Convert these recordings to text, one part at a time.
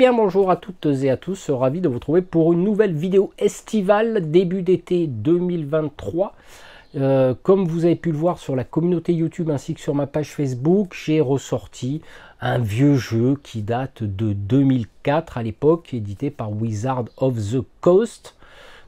bien bonjour à toutes et à tous, ravi de vous trouver pour une nouvelle vidéo estivale début d'été 2023. Euh, comme vous avez pu le voir sur la communauté YouTube ainsi que sur ma page Facebook, j'ai ressorti un vieux jeu qui date de 2004 à l'époque, édité par Wizard of the Coast.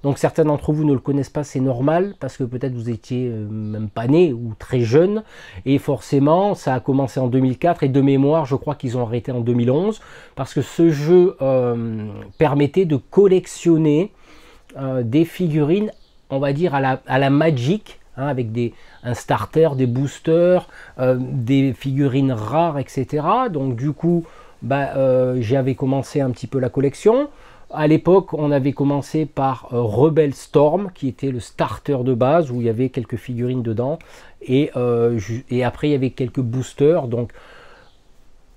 Donc certains d'entre vous ne le connaissent pas, c'est normal, parce que peut-être vous étiez euh, même pas né ou très jeune, et forcément ça a commencé en 2004, et de mémoire je crois qu'ils ont arrêté en 2011, parce que ce jeu euh, permettait de collectionner euh, des figurines, on va dire, à la, à Magic, hein, avec des, un starter, des boosters, des figurines rares, etc. Donc du coup, bah, j'avais commencé un petit peu la collection. À l'époque, on avait commencé par euh, Rebel Storm, qui était le starter de base, où il y avait quelques figurines dedans. Euh, et, après, il y avait quelques boosters. Donc,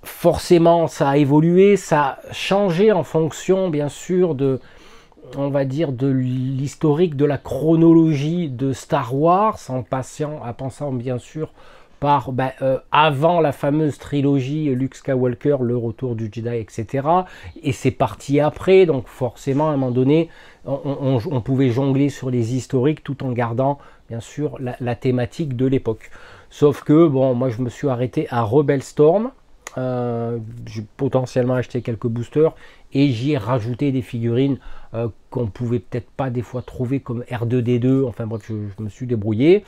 forcément, ça a évolué, ça a changé en fonction, bien sûr, de, on va dire, de l'historique, de la chronologie de Star Wars, en passant, à pensant, bien sûr, par ben, euh, avant la fameuse trilogie Luke Skywalker, le retour du Jedi, etc. Et c'est parti après, donc forcément à un moment donné, on, pouvait jongler sur les historiques tout en gardant bien sûr la, la thématique de l'époque. Sauf que bon, moi je me suis arrêté à Rebel Storm euh, j'ai potentiellement acheté quelques boosters et j'y ai rajouté des figurines euh, qu'on pouvait peut-être pas des fois trouver comme R2D2. Enfin bref, je, me suis débrouillé.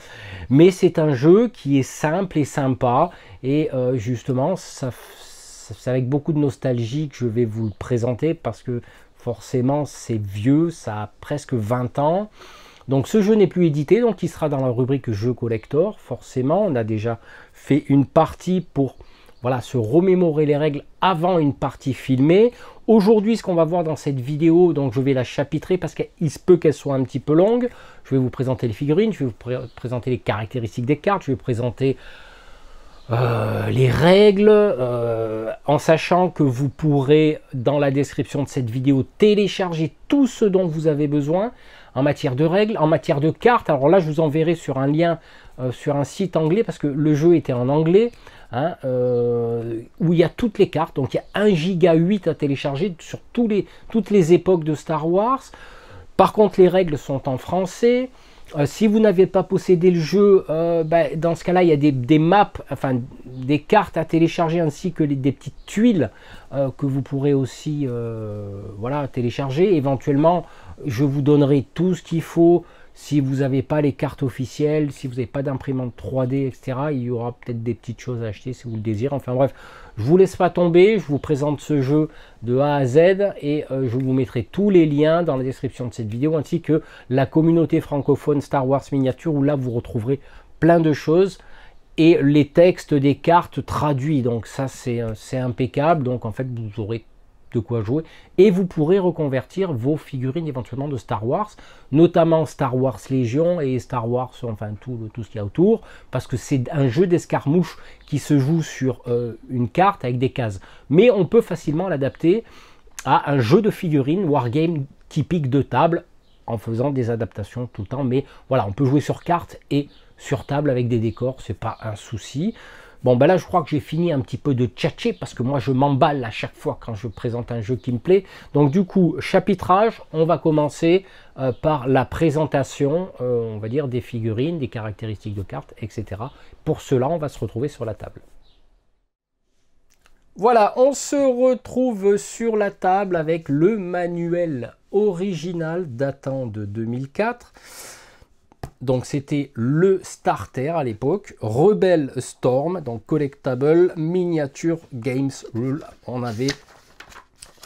Mais c'est un jeu qui est simple et sympa et euh, justement, ça, c'est avec beaucoup de nostalgie que je vais vous le présenter parce que forcément c'est vieux, ça a presque 20 ans. Donc ce jeu n'est plus édité, donc il sera dans la rubrique jeu collector. Forcément, on a déjà fait une partie pour voilà, se remémorer les règles avant une partie filmée. Aujourd'hui, ce qu'on va voir dans cette vidéo, donc je vais la chapitrer parce qu'il se peut qu'elle soit un petit peu longue. Je vais vous présenter les figurines, je vais vous présenter les caractéristiques des cartes, je vais vous présenter euh, les règles, euh, en sachant que vous pourrez, dans la description de cette vidéo, télécharger tout ce dont vous avez besoin en matière de règles, en matière de cartes. Alors là, je vous enverrai sur un lien euh, sur un site anglais parce que le jeu était en anglais. Hein, euh, où il y a toutes les cartes, donc il y a 1 giga 8 à télécharger sur tous les, toutes les époques de Star Wars. Par contre, les règles sont en français. Euh, si vous n'avez pas possédé le jeu, ben, dans ce cas-là, il y a des, maps, enfin des cartes à télécharger ainsi que des petites tuiles que vous pourrez aussi voilà, télécharger. Éventuellement, je vous donnerai tout ce qu'il faut si vous n'avez pas les cartes officielles, si vous n'avez pas d'imprimante 3D, etc., il y aura peut-être des petites choses à acheter si vous le désirez. Enfin bref, je vous laisse pas tomber, je vous présente ce jeu de A à Z et euh, je vous mettrai tous les liens dans la description de cette vidéo ainsi que la communauté francophone Star Wars Miniature où là vous retrouverez plein de choses et les textes des cartes traduits. Donc ça c'est euh, impeccable. Donc en fait vous aurez de quoi jouer. Et vous pourrez reconvertir vos figurines éventuellement de Star Wars, notamment Star Wars Légion et Star Wars, enfin tout, tout ce qu'il y a autour, parce que c'est un jeu d'escarmouche qui se joue sur euh, une carte avec des cases. Mais on peut facilement l'adapter à un jeu de figurines wargame typique de table en faisant des adaptations tout le temps. Mais voilà, on peut jouer sur carte et sur table avec des décors, c'est pas un souci. Bon, ben là, je crois que j'ai fini un petit peu de tchatcher parce que moi, je m'emballe à chaque fois quand je présente un jeu qui me plaît. Donc, du coup, chapitrage, on va commencer euh, par la présentation, euh, on va dire, des figurines, des caractéristiques de cartes, etc. Pour cela, on va se retrouver sur la table. Voilà, on se retrouve sur la table avec le manuel original datant de 2004 donc c'était le starter à l'époque, Rebel Storm, donc collectable, miniature Games Rule. On avait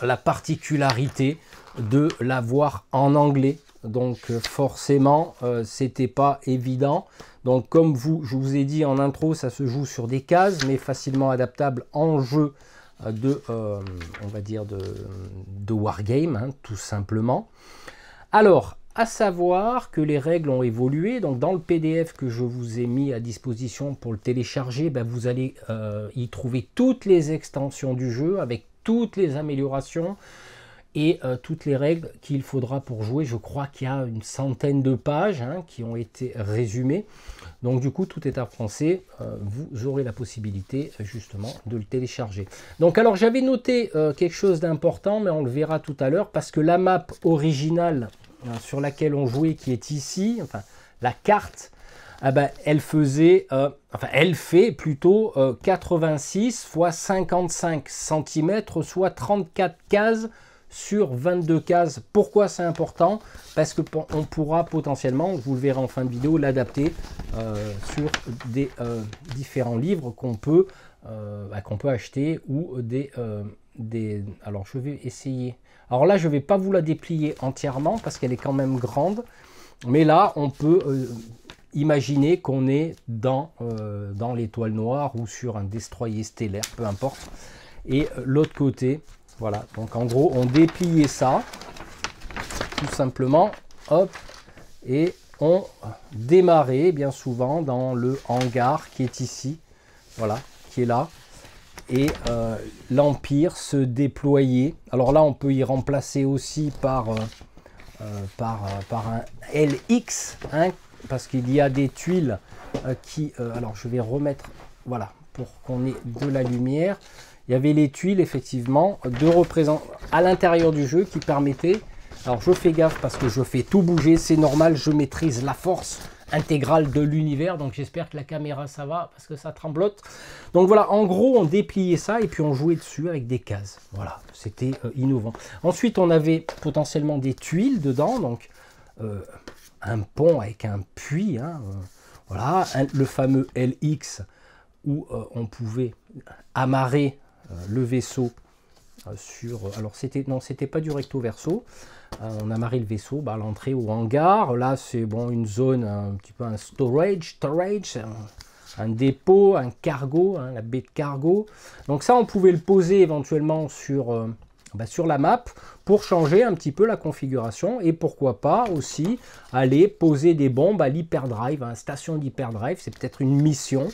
la particularité de l'avoir en anglais, donc euh, forcément euh, c'était pas évident. Donc comme vous, je vous ai dit en intro, ça se joue sur des cases, mais facilement adaptable en jeu euh, de, on va dire de, wargame, hein, tout simplement. Alors, à savoir que les règles ont évolué. Donc dans le PDF que je vous ai mis à disposition pour le télécharger, ben, vous allez euh, y trouver toutes les extensions du jeu avec toutes les améliorations et euh, toutes les règles qu'il faudra pour jouer. Je crois qu'il y a une centaine de pages hein, qui ont été résumées. Donc du coup, tout est en français. Euh, vous aurez la possibilité justement de le télécharger. Donc alors j'avais noté quelque chose d'important, mais on le verra tout à l'heure, parce que la map originale Hein, sur laquelle on jouait, qui est ici, enfin la carte, ah ben, elle faisait, euh, enfin elle fait plutôt 86 x 55 cm, soit 34 cases sur 22 cases. Pourquoi c'est important Parce que on pourra potentiellement, vous le verrez en fin de vidéo, l'adapter euh, sur des euh, différents livres qu'on peut, bah, qu'on peut acheter ou des, des... Alors je vais essayer alors là, je ne vais pas vous la déplier entièrement parce qu'elle est quand même grande. Mais là, on peut euh, imaginer qu'on est dans, euh, dans l'étoile noire ou sur un destroyer stellaire, peu importe. Et euh, l'autre côté, voilà. Donc en gros, on dépliait ça, tout simplement. Hop. Et on démarrait bien souvent dans le hangar qui est ici. Voilà, qui est là et euh, l'Empire se déployait. Alors là, on peut y remplacer aussi par, euh, euh, par, un LX, hein, parce qu'il y a des tuiles qui... alors je vais remettre, voilà, pour qu'on ait de la lumière. Il y avait les tuiles, effectivement, de à l'intérieur du jeu qui permettaient... Alors je fais gaffe parce que je fais tout bouger, c'est normal, je maîtrise la force intégrale de l'univers. Donc j'espère que la caméra ça va parce que ça tremblote. Donc voilà, en gros on dépliait ça et puis on jouait dessus avec des cases. Voilà, c'était euh, innovant. Ensuite on avait potentiellement des tuiles dedans, donc euh, un pont avec un puits. Hein, euh, voilà, le fameux LX où on pouvait amarrer le vaisseau sur. Alors c'était non, c'était pas du recto verso. Euh, on amarré le vaisseau bah, à l'entrée au hangar. Là, c'est bon, une zone, un petit peu un storage, storage un, dépôt, un cargo, hein, la baie de cargo. Donc ça, on pouvait le poser éventuellement euh, bah, sur, la map pour changer un petit peu la configuration. Et pourquoi pas aussi aller poser des bombes à l'hyperdrive, à hein, la station d'hyperdrive. C'est peut-être une mission.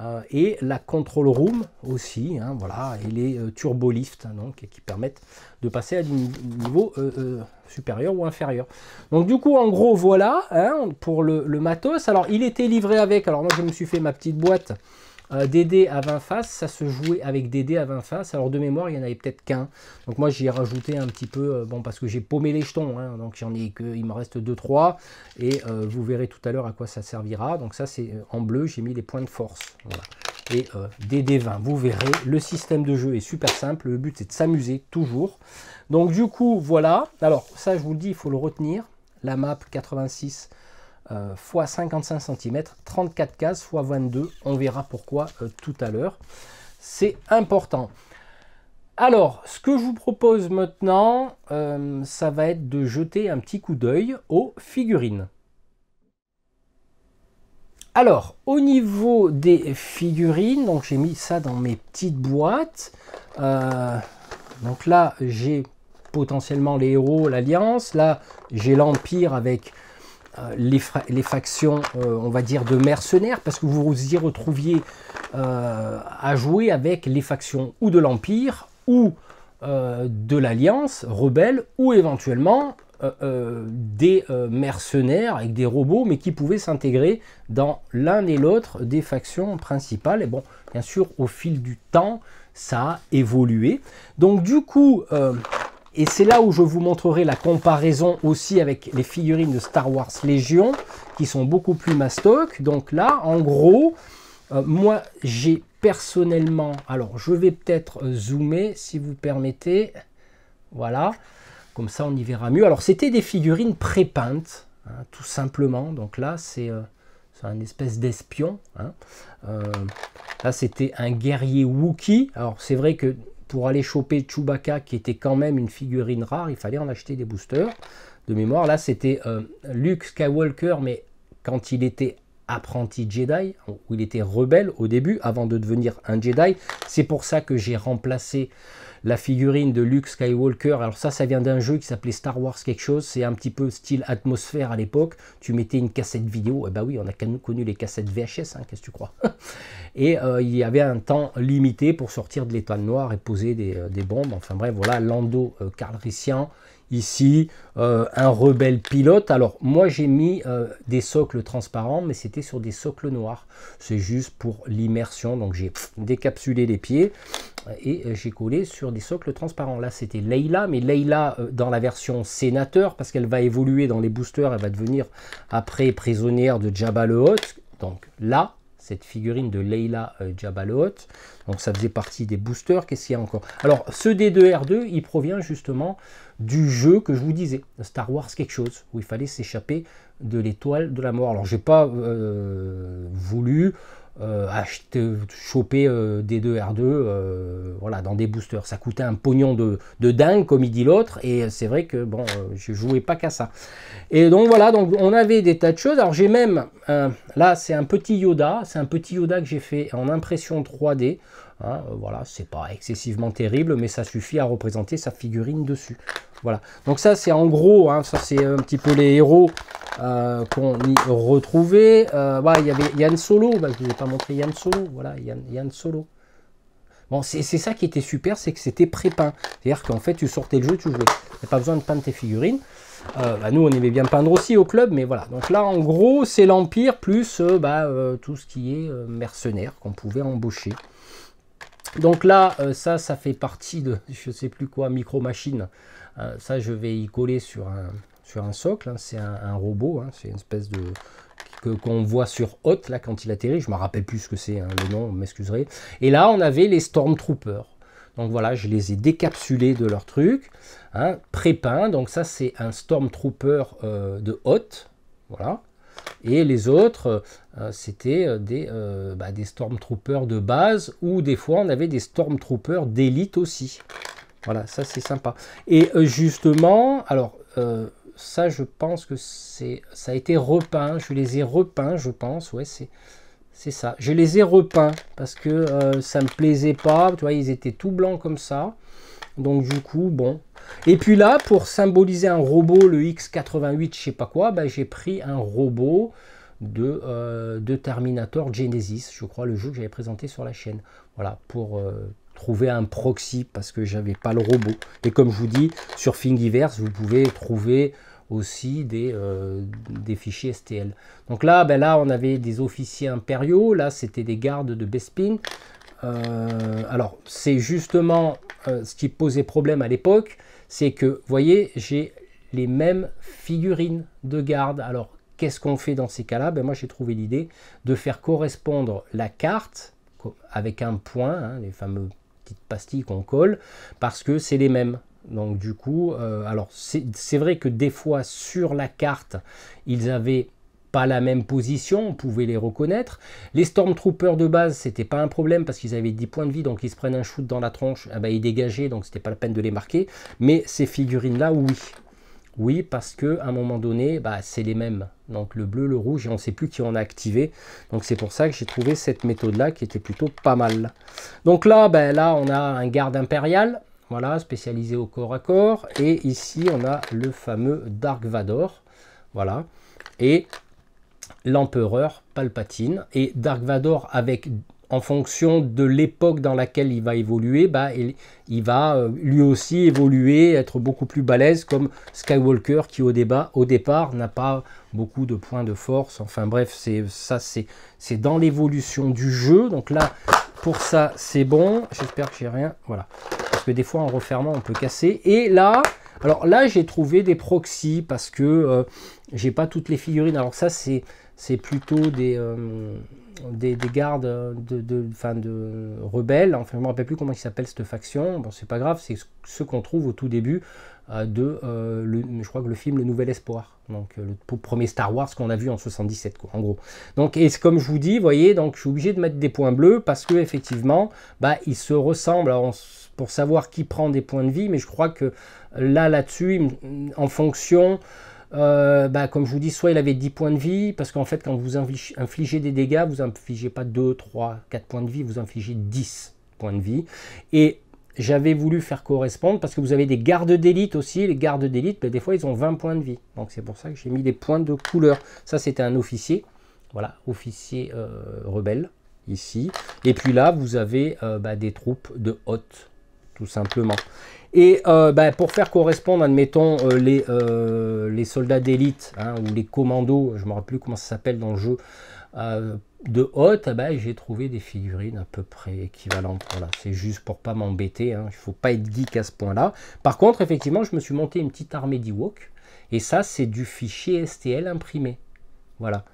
Euh, et la control room aussi, hein, voilà, et les euh, turbo lift hein, donc, qui permettent de passer à du niveau euh, supérieur ou inférieur. Donc du coup, en gros, voilà hein, pour le, le, matos. Alors, il était livré avec, alors moi je me suis fait ma petite boîte euh, dd à 20 faces, ça se jouait avec dd à 20 faces. Alors de mémoire, il y en avait peut-être qu'un. Donc moi, j'y ai rajouté un petit peu, euh, bon, parce que j'ai paumé les jetons, hein. donc j'en ai que, il me reste 2-3. Et euh, vous verrez tout à l'heure à quoi ça servira. Donc ça, c'est en bleu, j'ai mis les points de force. Et dd 20, vous verrez, le système de jeu est super simple. Le but, c'est de s'amuser toujours. Donc du coup, voilà. Alors ça, je vous le dis, il faut le retenir. La map 86 x 55 cm, 34 cases x 22, on verra pourquoi euh, tout à l'heure. C'est important. Alors, ce que je vous propose maintenant, euh, ça va être de jeter un petit coup d'œil aux figurines. Alors, au niveau des figurines, donc j'ai mis ça dans mes petites boîtes. Euh, donc là, j'ai potentiellement les héros, l'Alliance. Là, j'ai l'Empire avec euh, les, les, factions, euh, on va dire, de mercenaires, parce que vous vous y retrouviez euh, à jouer avec les factions ou de l'Empire, ou de l'Alliance, rebelle, ou éventuellement des mercenaires avec des robots, mais qui pouvaient s'intégrer dans l'un et l'autre des factions principales. Et bon, bien sûr, au fil du temps, ça a évolué. Donc du coup, et c'est là où je vous montrerai la comparaison aussi avec les figurines de Star Wars Légion, qui sont beaucoup plus mastoc. Donc là, en gros, euh, moi, j'ai personnellement... Alors, je vais peut-être euh, zoomer, si vous permettez. Voilà, comme ça, on y verra mieux. Alors, c'était des figurines pré-peintes, hein, tout simplement. Donc là, c'est... Euh, un espèce d'espion. Hein. là, c'était un guerrier Wookie. Alors, c'est vrai que pour aller choper Chewbacca, qui était quand même une figurine rare, il fallait en acheter des boosters. De mémoire, là, c'était euh, Luke Skywalker, mais quand il était apprenti Jedi, où il était rebelle au début avant de devenir un Jedi. C'est pour ça que j'ai remplacé la figurine de Luke Skywalker. Alors ça, ça vient d'un jeu qui s'appelait Star Wars quelque chose. C'est un petit peu style atmosphère à l'époque. Tu mettais une cassette vidéo. Et eh bah ben oui, on a connu les cassettes VHS, hein, qu'est-ce que tu crois Et euh, il y avait un temps limité pour sortir de l'étoile noire et poser des, euh, bombes. Enfin bref, voilà, Lando euh, Ici, euh, un rebelle pilote. Alors, moi, j'ai mis euh, des socles transparents, mais c'était sur des socles noirs. C'est juste pour l'immersion. Donc, j'ai décapsulé les pieds et euh, j'ai collé sur des socles transparents. Là, c'était Leila, mais Leila dans la version sénateur, parce qu'elle va évoluer dans les boosters. Elle va devenir, après, prisonnière de Jabba le hot. Donc, là, cette figurine de Leila Jabba le Donc, ça faisait partie des boosters. Qu'est-ce qu'il y a encore Alors, ce D2R2, il provient justement du jeu que je vous disais, Star Wars quelque chose, où il fallait s'échapper de l'étoile de la mort. Alors j'ai pas euh, voulu euh, acheter, choper euh, des 2 R2 voilà, dans des boosters. Ça coûtait un pognon de, de dingue, comme il dit l'autre, et c'est vrai que bon, je jouais pas qu'à ça. Et donc voilà, donc on avait des tas de choses. Alors j'ai même, là c'est un petit Yoda, c'est un petit Yoda que j'ai fait en impression 3D. Hein, euh, voilà, c'est pas excessivement terrible, mais ça suffit à représenter sa figurine dessus. Voilà. Donc ça, c'est en gros, hein, ça c'est un petit peu les héros euh, qu'on y retrouvait. Euh, il y avait Yann Solo, bah, je ne vous ai pas montré Yann Solo, voilà, Yann, Solo. Bon, c'est ça qui était super, c'est que c'était pré-peint. C'est-à-dire qu'en fait, tu sortais le jeu, tu jouais. pas besoin de peindre tes figurines. Bah, nous, on aimait bien peindre aussi au club, mais voilà. Donc là, en gros, c'est l'Empire plus bah, tout ce qui est mercenaire qu'on pouvait embaucher. Donc là, euh, ça, ça fait partie de, je ne sais plus quoi, micro-machine. Euh, ça, je vais y coller sur un, sur un socle. Hein. C'est un, robot, hein. c'est une espèce de qu'on voit sur Hot, là, quand il atterrit. Je me rappelle plus ce que c'est, hein, le nom, m'excuserez. Et là, on avait les Stormtroopers. Donc voilà, je les ai décapsulés de leur truc. Prépin, donc ça, c'est un Stormtrooper euh, de Hot. Voilà. Et les autres, euh, c'était euh, euh, bah, des, stormtroopers de base, ou des fois on avait des stormtroopers d'élite aussi. Voilà, ça c'est sympa. Et justement, alors ça je pense que c'est, ça a été repeint. Je les ai repeints, je pense. Ouais, c'est, ça. Je les ai repeints parce que ça ça me plaisait pas. Tu vois, ils étaient tout blancs comme ça. Donc du coup, bon, et puis là, pour symboliser un robot, le X88, je sais pas quoi, bah, j'ai pris un robot euh, de, Terminator Genesis, je crois, le jeu que j'avais présenté sur la chaîne. Voilà, pour euh, trouver un proxy, parce que j'avais pas le robot. Et comme je vous dis, sur Thingiverse, vous pouvez trouver aussi des, euh, fichiers STL. Donc là, ben là, on avait des officiers impériaux, là, c'était des gardes de Bespin. alors, c'est justement euh, ce qui posait problème à l'époque, c'est que, vous voyez, j'ai les mêmes figurines de garde. Alors, qu'est-ce qu'on fait dans ces cas-là ben, Moi, j'ai trouvé l'idée de faire correspondre la carte avec un point, hein, les fameuses petites pastilles qu'on colle, parce que c'est les mêmes. Donc, du coup, euh, alors c'est vrai que des fois, sur la carte, ils avaient pas la même position, on pouvait les reconnaître. Les Stormtroopers de base, c'était pas un problème parce qu'ils avaient 10 points de vie, donc ils se prennent un shoot dans la tronche, ah ben, ils dégageaient, donc c'était pas la peine de les marquer. Mais ces figurines-là, oui. Oui, parce que à un moment donné, bah, c'est les mêmes. Donc le bleu, le rouge, et on sait plus qui en a activé. Donc c'est pour ça que j'ai trouvé cette méthode-là qui était plutôt pas mal. Donc là, ben, là on a un garde impérial, voilà, spécialisé au corps à corps. Et ici, on a le fameux Dark Vador. Voilà. Et l'empereur Palpatine. Et Dark Vador, avec, en fonction de l'époque dans laquelle il va évoluer, bah, il, va euh, lui aussi évoluer, être beaucoup plus balèze, comme Skywalker qui au, débat, au départ n'a pas beaucoup de points de force. Enfin bref, c'est ça, c'est dans l'évolution du jeu. Donc là, pour ça, c'est bon. J'espère que j'ai rien. Voilà. Parce que des fois, en refermant, on peut casser. Et là, alors là, j'ai trouvé des proxys parce que euh, j'ai pas toutes les figurines. Alors ça, c'est c'est plutôt des, euh, des, gardes euh, de, fin de rebelles. Enfin, je ne me rappelle plus comment ils s'appellent cette faction. Bon, c'est pas grave, c'est ce qu'on trouve au tout début euh, de, le, je crois que le film Le Nouvel Espoir. Donc, le premier Star Wars qu'on a vu en 77, en gros. Donc, et comme je vous dis, vous voyez, donc, je suis obligé de mettre des points bleus parce que effectivement, bah, ils se ressemblent. pour savoir qui prend des points de vie, mais je crois que là, là-dessus, en fonction euh, bah, comme je vous dis, soit il avait 10 points de vie, parce qu'en fait, quand vous infligez des dégâts, vous infligez pas 2, 3, 4 points de vie, vous infligez 10 points de vie. Et j'avais voulu faire correspondre, parce que vous avez des gardes d'élite aussi, les gardes d'élite, bah, des fois, ils ont 20 points de vie. Donc c'est pour ça que j'ai mis des points de couleur. Ça, c'était un officier, voilà, officier euh, rebelle, ici. Et puis là, vous avez euh, bah, des troupes de haute, tout simplement. Et euh, ben, pour faire correspondre, admettons, euh, les, euh, les, soldats d'élite hein, ou les commandos, je ne me rappelle plus comment ça s'appelle dans le jeu, de haute, eh ben, j'ai trouvé des figurines à peu près équivalentes. Voilà, c'est juste pour ne pas m'embêter. Hein. Il ne faut pas être geek à ce point-là. Par contre, effectivement, je me suis monté une petite armée d'Ewok. Et ça, c'est du fichier STL imprimé. Voilà.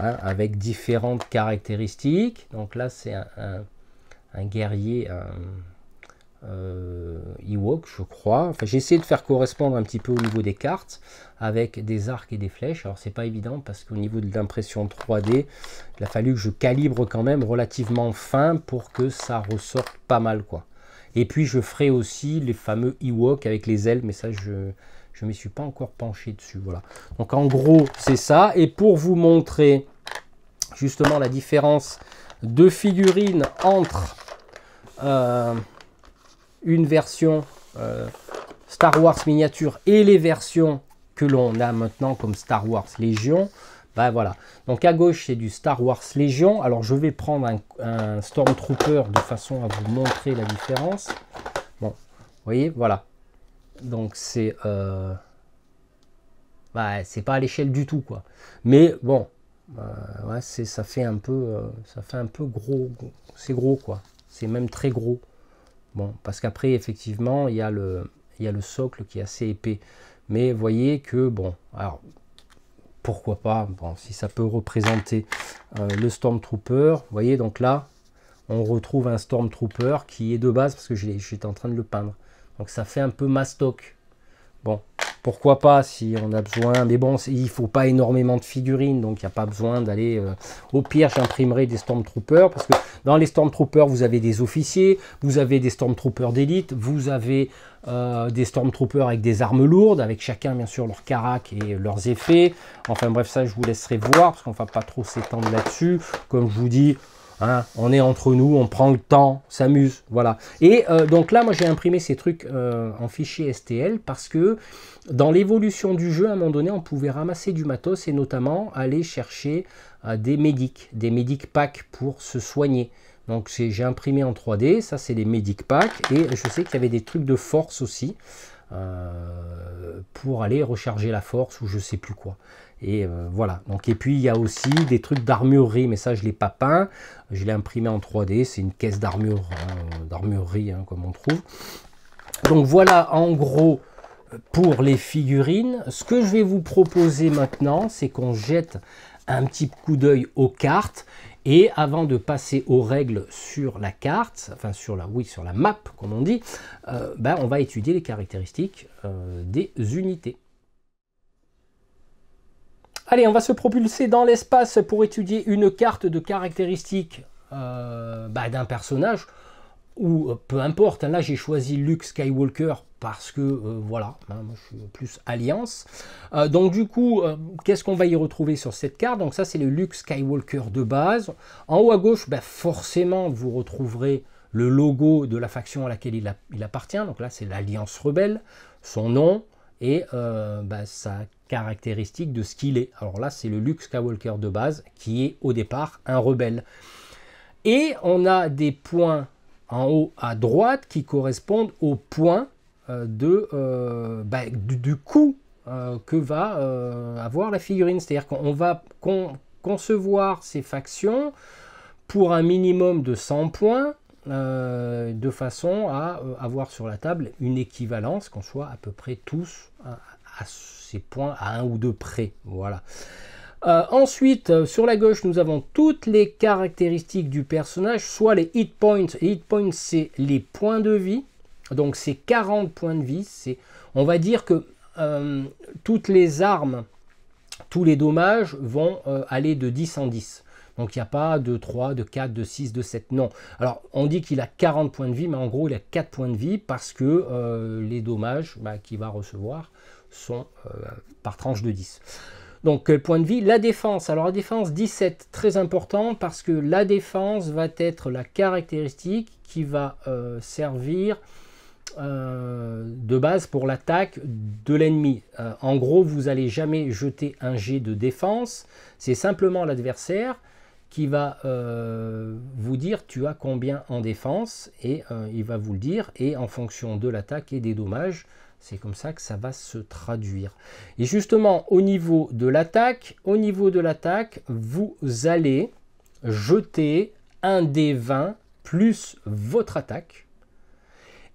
Hein, avec différentes caractéristiques. Donc là, c'est un, guerrier. Euh, Ewok, je crois. Enfin, j'ai essayé de faire correspondre un petit peu au niveau des cartes avec des arcs et des flèches. Alors, c'est pas évident parce qu'au niveau de l'impression 3D, il a fallu que je calibre quand même relativement fin pour que ça ressorte pas mal, quoi. Et puis, je ferai aussi les fameux Ewok avec les ailes, mais ça, je je ne m'y suis pas encore penché dessus. Voilà. Donc, en gros, c'est ça. Et pour vous montrer justement la différence de figurines entre... Euh, une version euh, Star Wars miniature et les versions que l'on a maintenant comme Star Wars Légion. Ben voilà. Donc à gauche, c'est du Star Wars Légion. Alors je vais prendre un, Stormtrooper de façon à vous montrer la différence. Bon, vous voyez, voilà. Donc c'est... Euh, bah c'est pas à l'échelle du tout, quoi. Mais bon, euh, ça fait un peu... Euh, ça fait un peu gros. C'est gros, quoi. C'est même très gros. Bon, parce qu'après, effectivement, il y, a le, il le socle qui est assez épais. Mais voyez que, bon, alors, pourquoi pas, bon, si ça peut représenter euh, le Stormtrooper, voyez, donc là, on retrouve un Stormtrooper qui est de base, parce que j'étais en train de le peindre. Donc ça fait un peu mastoc, Bon, pourquoi pas si on a besoin. Mais bon, il faut pas énormément de figurines, donc il n'y a pas besoin d'aller. Euh, au pire, j'imprimerai des Stormtroopers, parce que dans les Stormtroopers, vous avez des officiers, vous avez des Stormtroopers d'élite, vous avez euh, des Stormtroopers avec des armes lourdes, avec chacun, bien sûr, leur carac et leurs effets. Enfin bref, ça, je vous laisserai voir, parce qu'on va pas trop s'étendre là-dessus. Comme je vous dis, Hein, on est entre nous, on prend le temps, s'amuse, voilà. Et euh, donc là, moi j'ai imprimé ces trucs euh, en fichier STL parce que dans l'évolution du jeu, à un moment donné, on pouvait ramasser du matos et notamment aller chercher euh, des médics, des médics packs pour se soigner. Donc j'ai imprimé en 3D, ça c'est les medic packs et je sais qu'il y avait des trucs de force aussi. Euh, pour aller recharger la force ou je sais plus quoi. Et euh, voilà. Donc, et puis il y a aussi des trucs d'armurerie, mais ça je l'ai pas peint. Je l'ai imprimé en 3D. C'est une caisse d'armure, hein, euh, d'armurerie hein, comme on trouve. Donc voilà en gros pour les figurines. Ce que je vais vous proposer maintenant, c'est qu'on jette un petit coup d'œil aux cartes et avant de passer aux règles sur la carte, enfin sur la, oui, sur la map comme on dit, euh, ben, on va étudier les caractéristiques euh, des unités. Allez, on va se propulser dans l'espace pour étudier une carte de caractéristiques euh, ben, d'un personnage ou euh, peu importe, hein, là j'ai choisi Luke Skywalker parce que euh, voilà, hein, je suis plus Alliance. Euh, donc du coup, qu'est-ce qu'on va y retrouver sur cette carte Donc ça c'est le Luke Skywalker de base. En haut à gauche, ben, forcément vous retrouverez le logo de la faction à laquelle il, appartient. Donc là c'est l'Alliance Rebelle, son nom et ben, sa caractéristique de ce qu'il est. Alors là c'est le Luke Skywalker de base qui est au départ un rebelle. Et on a des points en haut à droite qui correspondent au point euh, de, euh, bah, du, coup euh, que va avoir la figurine. C'est-à-dire qu'on va concevoir ces factions pour un minimum de 100 points, de façon à avoir sur la table une équivalence, qu'on soit à peu près tous à ces points à un ou deux près. Voilà. Euh, ensuite, euh, sur la gauche, nous avons toutes les caractéristiques du personnage, soit les hit points. Les hit points, c'est les points de vie. Donc, c'est 40 points de vie. C'est, on va dire que euh, toutes les armes, tous les dommages vont aller de 10 en 10. Donc, il n'y a pas de 3, de 4, de 6, de 7, non. Alors, on dit qu'il a 40 points de vie, mais en gros, il a 4 points de vie parce que les dommages bah, qu'il va recevoir sont par tranche de 10. Donc euh, point de vie, la défense. Alors la défense 17, très important parce que la défense va être la caractéristique qui va euh, servir euh, de base pour l'attaque de l'ennemi. en gros, vous n'allez jamais jeter un jet de défense, c'est simplement l'adversaire qui va vous dire tu as combien en défense et il va vous le dire et en fonction de l'attaque et des dommages, c'est comme ça que ça va se traduire. Et justement, au niveau de l'attaque, au niveau de l'attaque, vous allez jeter un des 20 plus votre attaque.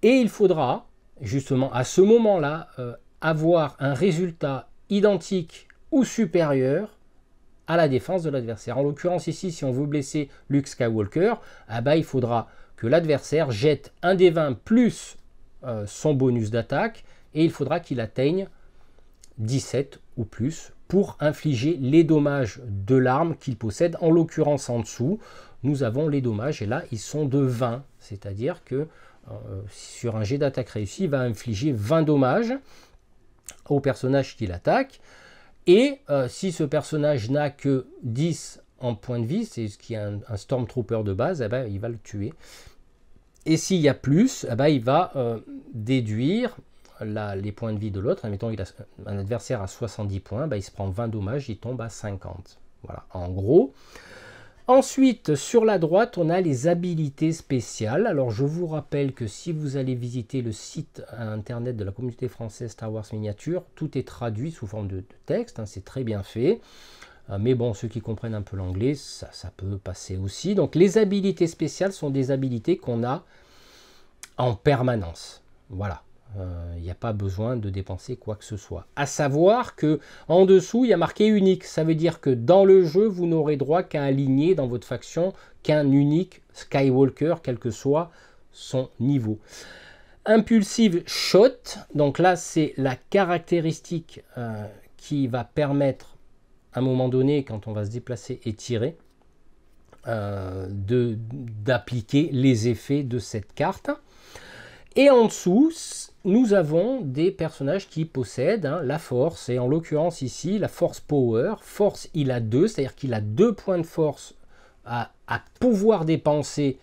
Et il faudra, justement, à ce moment-là, euh, avoir un résultat identique ou supérieur à la défense de l'adversaire. En l'occurrence, ici, si on veut blesser Luke Skywalker, ah bah, il faudra que l'adversaire jette un des 20 plus euh, son bonus d'attaque et il faudra qu'il atteigne 17 ou plus pour infliger les dommages de l'arme qu'il possède. En l'occurrence, en dessous, nous avons les dommages et là, ils sont de 20. C'est-à-dire que euh, sur un jet d'attaque réussi, il va infliger 20 dommages au personnage qu'il attaque. Et euh, si ce personnage n'a que 10 en point de vie, c'est ce qui est un, Stormtrooper de base, eh ben, il va le tuer. Et s'il y a plus, eh ben, il va euh, déduire les points de vie de l'autre, mettons il a un adversaire à 70 points, bah, il se prend 20 dommages, il tombe à 50. Voilà, en gros. Ensuite, sur la droite, on a les habilités spéciales. Alors, je vous rappelle que si vous allez visiter le site internet de la communauté française Star Wars Miniature, tout est traduit sous forme de, texte, hein, c'est très bien fait. Euh, mais bon, ceux qui comprennent un peu l'anglais, ça, ça, peut passer aussi. Donc les habilités spéciales sont des habilités qu'on a en permanence. Voilà. Il euh, n'y a pas besoin de dépenser quoi que ce soit. À savoir que en dessous, il y a marqué unique. Ça veut dire que dans le jeu, vous n'aurez droit qu'à aligner dans votre faction qu'un unique Skywalker, quel que soit son niveau. Impulsive Shot, donc là c'est la caractéristique euh, qui va permettre à un moment donné, quand on va se déplacer et tirer, euh, d'appliquer les effets de cette carte. Et en dessous, nous avons des personnages qui possèdent hein, la force, et en l'occurrence ici, la force power. Force, il a deux, c'est-à-dire qu'il a deux points de force à, à pouvoir dépenser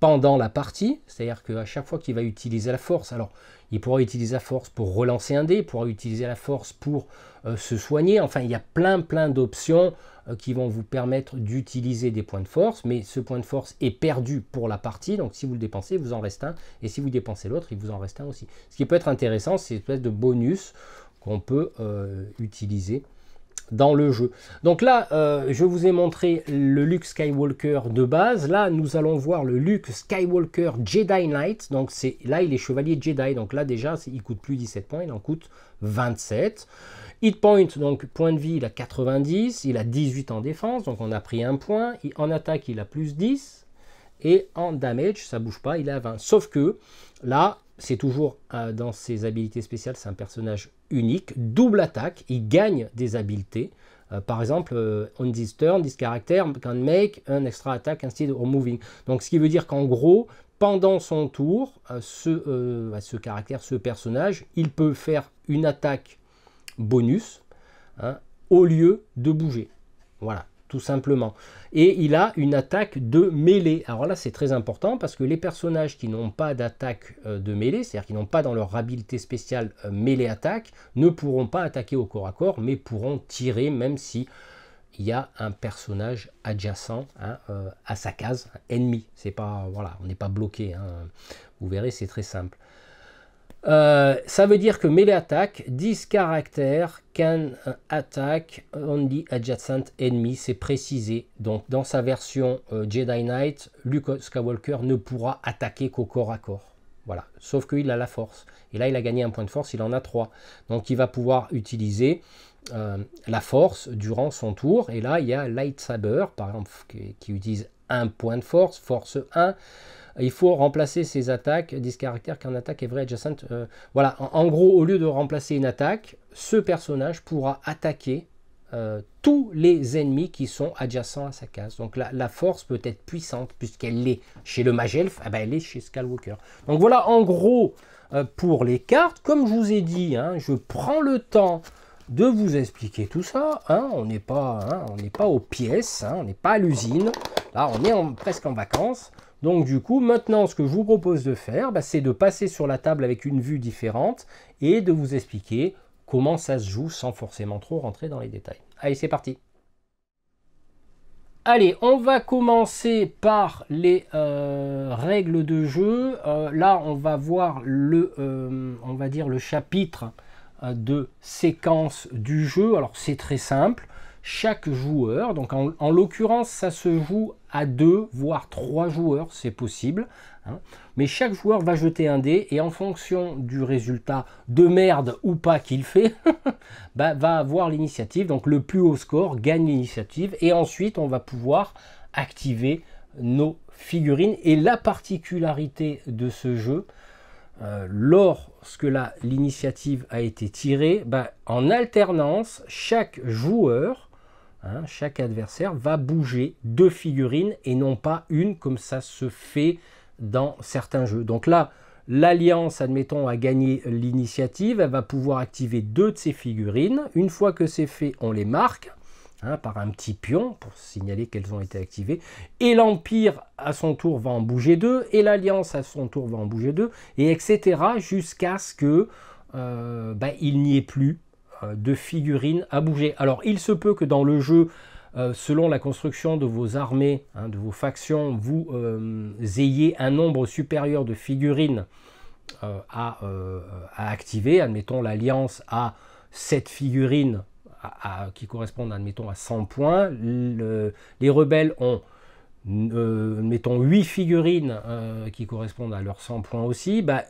pendant la partie, c'est-à-dire qu'à chaque fois qu'il va utiliser la force, alors il pourra utiliser la force pour relancer un dé, il pourra utiliser la force pour euh, se soigner. Enfin, il y a plein plein d'options euh, qui vont vous permettre d'utiliser des points de force, mais ce point de force est perdu pour la partie, donc si vous le dépensez, il vous en reste un, et si vous dépensez l'autre, il vous en reste un aussi. Ce qui peut être intéressant, c'est une espèce de bonus qu'on peut euh, utiliser dans le jeu. Donc là, euh, je vous ai montré le Luke Skywalker de base. Là, nous allons voir le Luke Skywalker Jedi Knight. Donc c'est là, il est chevalier Jedi. Donc là, déjà, il coûte plus 17 points, il en coûte 27. Hit point, donc point de vie, il a 90. Il a 18 en défense, donc on a pris un point. en attaque, il a plus 10. Et en damage, ça bouge pas, il a 20. Sauf que là, c'est toujours euh, dans ses habilités spéciales, c'est un personnage unique, double attaque, il gagne des habiletés. Euh, par exemple, euh, on this turn, this character can make un extra attack instead of moving. Donc ce qui veut dire qu'en gros, pendant son tour, ce, caractère, ce personnage, il peut faire une attaque bonus hein, au lieu de bouger. Voilà, tout simplement. Et il a une attaque de mêlée. Alors là, c'est très important parce que les personnages qui n'ont pas d'attaque euh, de mêlée, c'est-à-dire qui n'ont pas dans leur habileté spéciale euh, mêlée-attaque, ne pourront pas attaquer au corps à corps, mais pourront tirer même si il y a un personnage adjacent hein, euh, à sa case, ennemi. C'est pas voilà, on n'est pas bloqué. Hein. Vous verrez, c'est très simple. Euh, ça veut dire que melee attack, 10 caractères, can attack only adjacent enemy, c'est précisé. Donc dans sa version euh, Jedi Knight, Luke Skywalker ne pourra attaquer qu'au corps à corps. Voilà, sauf qu'il a la force. Et là, il a gagné un point de force, il en a trois. Donc il va pouvoir utiliser euh, la force durant son tour. Et là, il y a Lightsaber, par exemple, qui, qui utilise un point de force, force 1 il faut remplacer ses attaques, 10 caractères qu'un attaque est vrai adjacente euh, voilà, en, gros, au lieu de remplacer une attaque, ce personnage pourra attaquer euh, tous les ennemis qui sont adjacents à sa case. Donc la, force peut être puissante, puisqu'elle est chez le Magelf, ah ben, elle est chez Skywalker. Donc voilà, en gros, euh, pour les cartes, comme je vous ai dit, hein, je prends le temps de vous expliquer tout ça. Hein. on n'est pas, hein, pas aux pièces, on n'est pas à l'usine. Là, on est presque en vacances. Donc du coup, maintenant, ce que je vous propose de faire, bah, c'est de passer sur la table avec une vue différente et de vous expliquer comment ça se joue sans forcément trop rentrer dans les détails. Allez, c'est parti Allez, on va commencer par les euh, règles de jeu. Euh, là, on va voir le, euh, on va dire le chapitre de séquence du jeu. Alors, c'est très simple chaque joueur. Donc en, l'occurrence, ça se joue à deux, voire trois joueurs, c'est possible. Hein. Mais chaque joueur va jeter un dé et en fonction du résultat de merde ou pas qu'il fait, bah, va avoir l'initiative. Donc le plus haut score gagne l'initiative et ensuite on va pouvoir activer nos figurines. Et la particularité de ce jeu, euh, lorsque l'initiative a été tirée, bah, en alternance, chaque joueur Hein, chaque adversaire va bouger deux figurines et non pas une comme ça se fait dans certains jeux. Donc là, l'alliance, admettons, a gagné l'initiative, elle va pouvoir activer deux de ses figurines. Une fois que c'est fait, on les marque hein, par un petit pion pour signaler qu'elles ont été activées. Et l'Empire, à son tour, va en bouger deux, et l'Alliance, à son tour, va en bouger deux, et etc. jusqu'à ce que euh, ben, il n'y ait plus euh, de figurines à bouger. Alors il se peut que dans le jeu, euh, selon la construction de vos armées, hein, de vos factions, vous euh, ayez un nombre supérieur de figurines à, activer. Admettons l'alliance à 7 figurines à, qui correspondent, admettons, à 100 points. les rebelles ont mettons 8 figurines qui correspondent à leurs 100 points aussi, bah,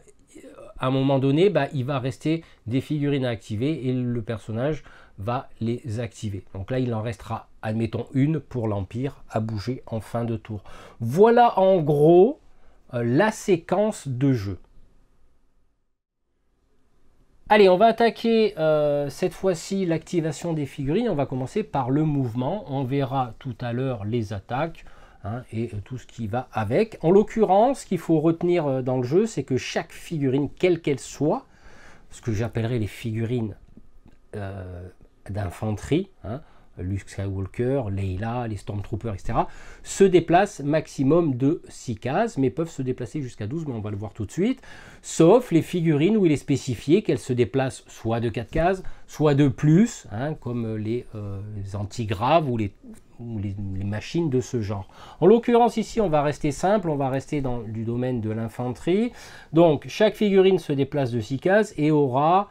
à un moment donné, bah, il va rester des figurines à activer et le personnage va les activer. Donc là, il en restera, admettons, une pour l'Empire à bouger en fin de tour. Voilà en gros euh, la séquence de jeu. Allez, on va attaquer euh, cette fois-ci l'activation des figurines. On va commencer par le mouvement. On verra tout à l'heure les attaques. Hein, et euh, tout ce qui va avec. En l'occurrence, ce qu'il faut retenir euh, dans le jeu, c'est que chaque figurine, quelle qu'elle soit, ce que j'appellerais les figurines euh, d'infanterie, hein, Luke Skywalker, Leila, les Stormtroopers, etc., se déplacent maximum de 6 cases, mais peuvent se déplacer jusqu'à 12, mais on va le voir tout de suite, sauf les figurines où il est spécifié qu'elles se déplacent soit de 4 cases, soit de plus, hein, comme euh, les, antigraves ou les machines de ce genre. En l'occurrence ici, on va rester simple, on va rester dans le domaine de l'infanterie. Donc chaque figurine se déplace de 6 cases et aura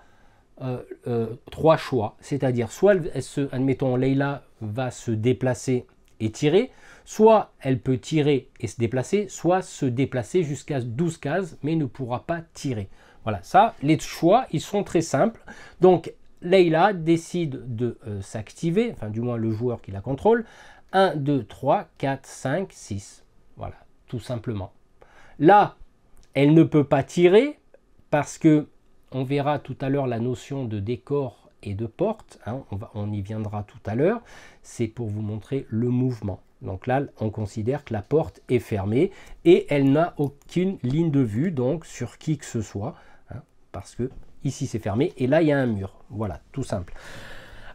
euh, euh, trois choix, c'est-à-dire soit se, admettons, Leila va se déplacer et tirer, soit elle peut tirer et se déplacer, soit se déplacer jusqu'à 12 cases mais ne pourra pas tirer. Voilà, ça, les choix, ils sont très simples. Donc, Leila décide de euh, s'activer, enfin du moins le joueur qui la contrôle, 1, 2, 3, 4, 5, 6. Voilà, tout simplement. Là, elle ne peut pas tirer parce que on verra tout à l'heure la notion de décor et de porte. Hein, on, va, on y viendra tout à l'heure. C'est pour vous montrer le mouvement. Donc là, on considère que la porte est fermée et elle n'a aucune ligne de vue donc sur qui que ce soit. Hein, parce que ici, c'est fermé et là, il y a un mur. Voilà, tout simple.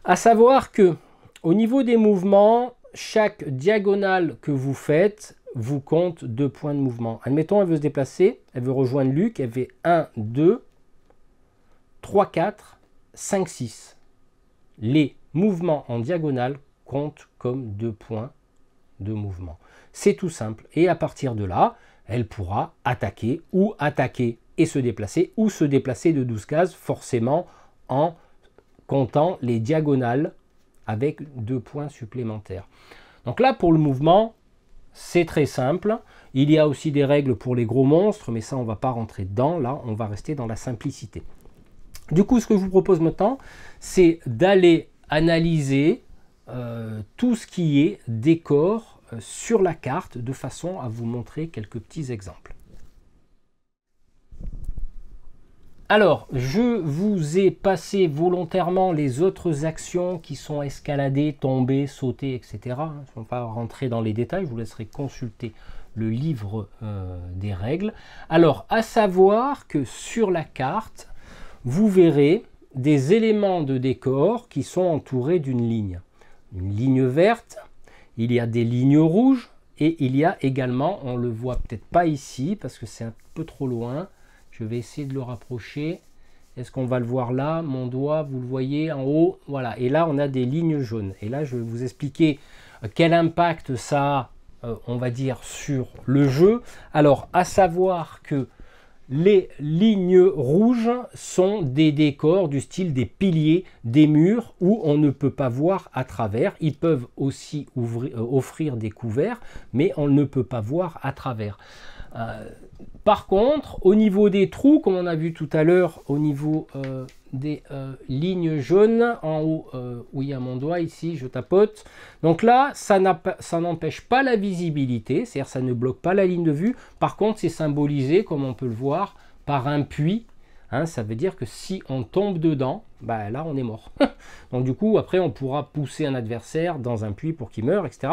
À savoir que au niveau des mouvements, chaque diagonale que vous faites vous compte deux points de mouvement. Admettons, elle veut se déplacer, elle veut rejoindre Luc, elle fait 1, 2, 3-4, 5-6. Les mouvements en diagonale comptent comme deux points de mouvement. C'est tout simple. Et à partir de là, elle pourra attaquer ou attaquer et se déplacer ou se déplacer de 12 cases forcément en comptant les diagonales avec deux points supplémentaires. Donc là, pour le mouvement, c'est très simple. Il y a aussi des règles pour les gros monstres, mais ça, on ne va pas rentrer dedans. Là, on va rester dans la simplicité. Du coup, ce que je vous propose maintenant, c'est d'aller analyser euh, tout ce qui est décor euh, sur la carte de façon à vous montrer quelques petits exemples. Alors, je vous ai passé volontairement les autres actions qui sont escaladées, tombées, sauter, etc. Je ne vais pas rentrer dans les détails, je vous laisserai consulter le livre euh, des règles. Alors, à savoir que sur la carte, vous verrez des éléments de décor qui sont entourés d'une ligne. Une ligne verte, il y a des lignes rouges et il y a également, on le voit peut-être pas ici parce que c'est un peu trop loin, je vais essayer de le rapprocher. Est-ce qu'on va le voir là Mon doigt, vous le voyez en haut, voilà. Et là, on a des lignes jaunes. Et là, je vais vous expliquer euh, quel impact ça a, euh, on va dire, sur le jeu. Alors, à savoir que les lignes rouges sont des décors du style des piliers, des murs où on ne peut pas voir à travers. Ils peuvent aussi euh, offrir des couverts, mais on ne peut pas voir à travers. Euh, par contre, au niveau des trous, comme on a vu tout à l'heure, au niveau euh, des euh, lignes jaunes en haut euh, où il y a mon doigt ici je tapote donc là ça n'empêche pas la visibilité c'est à dire ça ne bloque pas la ligne de vue par contre c'est symbolisé comme on peut le voir par un puits hein. ça veut dire que si on tombe dedans bah là on est mort donc du coup après on pourra pousser un adversaire dans un puits pour qu'il meure etc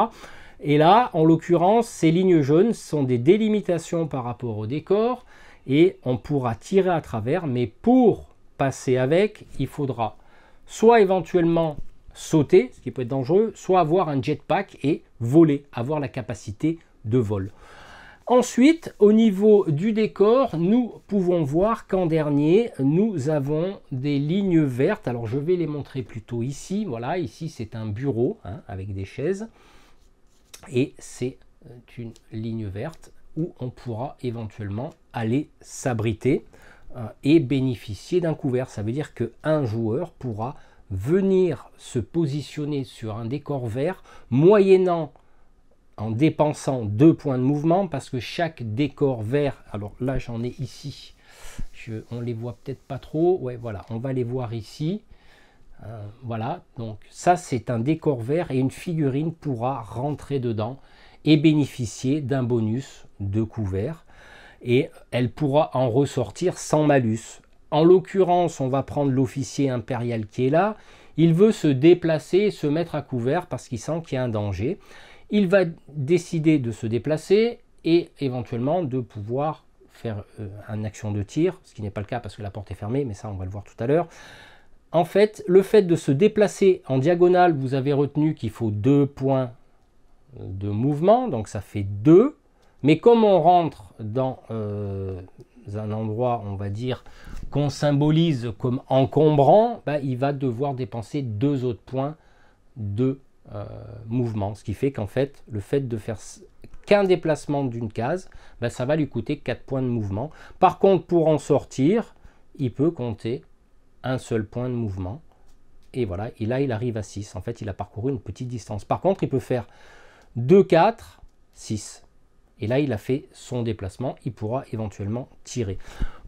et là en l'occurrence ces lignes jaunes sont des délimitations par rapport au décor et on pourra tirer à travers mais pour passer avec, il faudra soit éventuellement sauter, ce qui peut être dangereux, soit avoir un jetpack et voler, avoir la capacité de vol. Ensuite, au niveau du décor, nous pouvons voir qu'en dernier, nous avons des lignes vertes. Alors, je vais les montrer plutôt ici. Voilà, ici, c'est un bureau hein, avec des chaises. Et c'est euh, une ligne verte où on pourra éventuellement aller s'abriter. Euh, et bénéficier d'un couvert. Ça veut dire qu'un joueur pourra venir se positionner sur un décor vert moyennant en dépensant deux points de mouvement parce que chaque décor vert, alors là j'en ai ici, je, on les voit peut-être pas trop, ouais voilà, on va les voir ici, euh, voilà, donc ça c'est un décor vert et une figurine pourra rentrer dedans et bénéficier d'un bonus de couvert et elle pourra en ressortir sans malus. En l'occurrence, on va prendre l'officier impérial qui est là. Il veut se déplacer se mettre à couvert parce qu'il sent qu'il y a un danger. Il va décider de se déplacer et éventuellement de pouvoir faire euh, une action de tir, ce qui n'est pas le cas parce que la porte est fermée, mais ça on va le voir tout à l'heure. En fait, le fait de se déplacer en diagonale, vous avez retenu qu'il faut deux points de mouvement, donc ça fait deux. Mais comme on rentre dans euh, un endroit, on va dire, qu'on symbolise comme encombrant, bah, il va devoir dépenser deux autres points de euh, mouvement. Ce qui fait qu'en fait, le fait de faire qu'un déplacement d'une case, bah, ça va lui coûter quatre points de mouvement. Par contre, pour en sortir, il peut compter un seul point de mouvement. Et voilà, et là, il arrive à 6. En fait, il a parcouru une petite distance. Par contre, il peut faire 2, 4, 6. Et là, il a fait son déplacement, il pourra éventuellement tirer.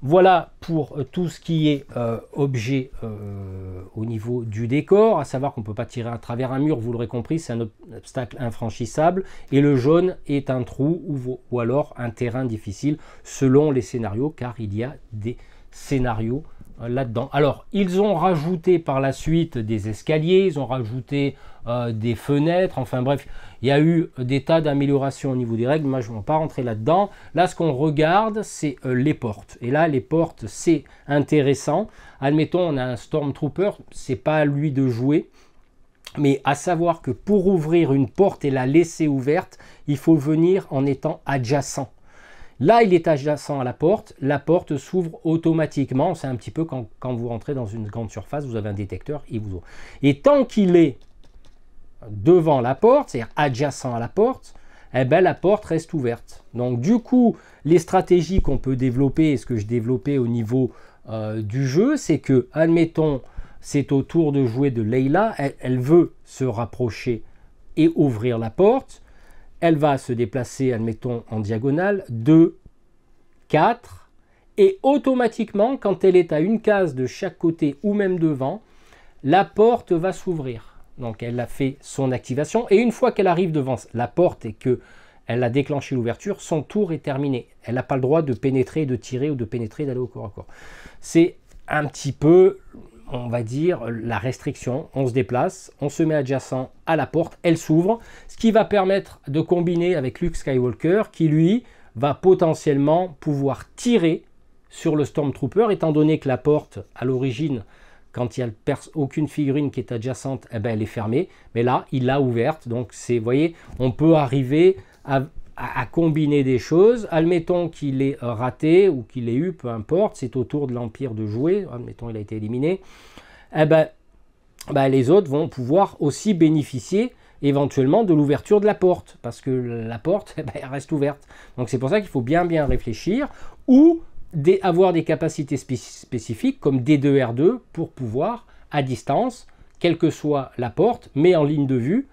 Voilà pour euh, tout ce qui est euh, objet euh, au niveau du décor, à savoir qu'on ne peut pas tirer à travers un mur, vous l'aurez compris, c'est un obstacle infranchissable. Et le jaune est un trou ou alors un terrain difficile selon les scénarios, car il y a des scénarios euh, là-dedans. Alors, ils ont rajouté par la suite des escaliers, ils ont rajouté euh, des fenêtres, enfin bref, il y a eu des tas d'améliorations au niveau des règles, moi je ne vais pas rentrer là-dedans. Là, ce qu'on regarde, c'est euh, les portes. Et là, les portes, c'est intéressant. Admettons, on a un Stormtrooper, c'est pas à lui de jouer. Mais à savoir que pour ouvrir une porte et la laisser ouverte, il faut venir en étant adjacent Là, il est adjacent à la porte, la porte s'ouvre automatiquement. C'est un petit peu quand, vous rentrez dans une grande surface, vous avez un détecteur, il vous Et tant qu'il est devant la porte, c'est-à-dire adjacent à la porte, eh ben, la porte reste ouverte. Donc du coup, les stratégies qu'on peut développer, et ce que je développais au niveau euh, du jeu, c'est que, admettons, c'est au tour de jouer de Leila, elle veut se rapprocher et ouvrir la porte elle va se déplacer, admettons, en diagonale, 2, 4, et automatiquement, quand elle est à une case de chaque côté ou même devant, la porte va s'ouvrir. Donc elle a fait son activation, et une fois qu'elle arrive devant la porte et que elle a déclenché l'ouverture, son tour est terminé. Elle n'a pas le droit de pénétrer, de tirer ou de pénétrer, d'aller au corps à corps. C'est un petit peu on va dire, la restriction. On se déplace, on se met adjacent à la porte, elle s'ouvre, ce qui va permettre de combiner avec Luke Skywalker qui, lui, va potentiellement pouvoir tirer sur le Stormtrooper, étant donné que la porte, à l'origine, quand il n'y a aucune figurine qui est adjacente, eh ben, elle est fermée. Mais là, il l'a ouverte. Donc, c'est, vous voyez, on peut arriver à à, combiner des choses. Admettons qu'il ait raté ou qu'il ait eu, peu importe, c'est au tour de l'Empire de jouer, admettons il a été éliminé, eh ben, bah, les autres vont pouvoir aussi bénéficier éventuellement de l'ouverture de la porte, parce que la porte eh ben, reste ouverte. Donc c'est pour ça qu'il faut bien bien réfléchir, ou avoir des capacités spécifiques comme D2R2 pour pouvoir, à distance, quelle que soit la porte, mais en ligne de vue,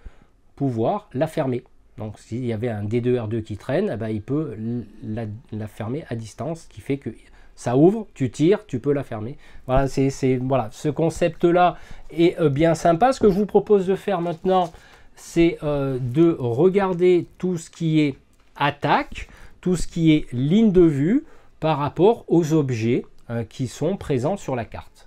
pouvoir la fermer. Donc s'il y avait un D2R2 qui traîne, eh ben, il peut la, fermer à distance, ce qui fait que ça ouvre, tu tires, tu peux la fermer. Voilà, c'est voilà ce concept-là est euh, bien sympa. Ce que je vous propose de faire maintenant, c'est euh, de regarder tout ce qui est attaque, tout ce qui est ligne de vue par rapport aux objets euh, qui sont présents sur la carte.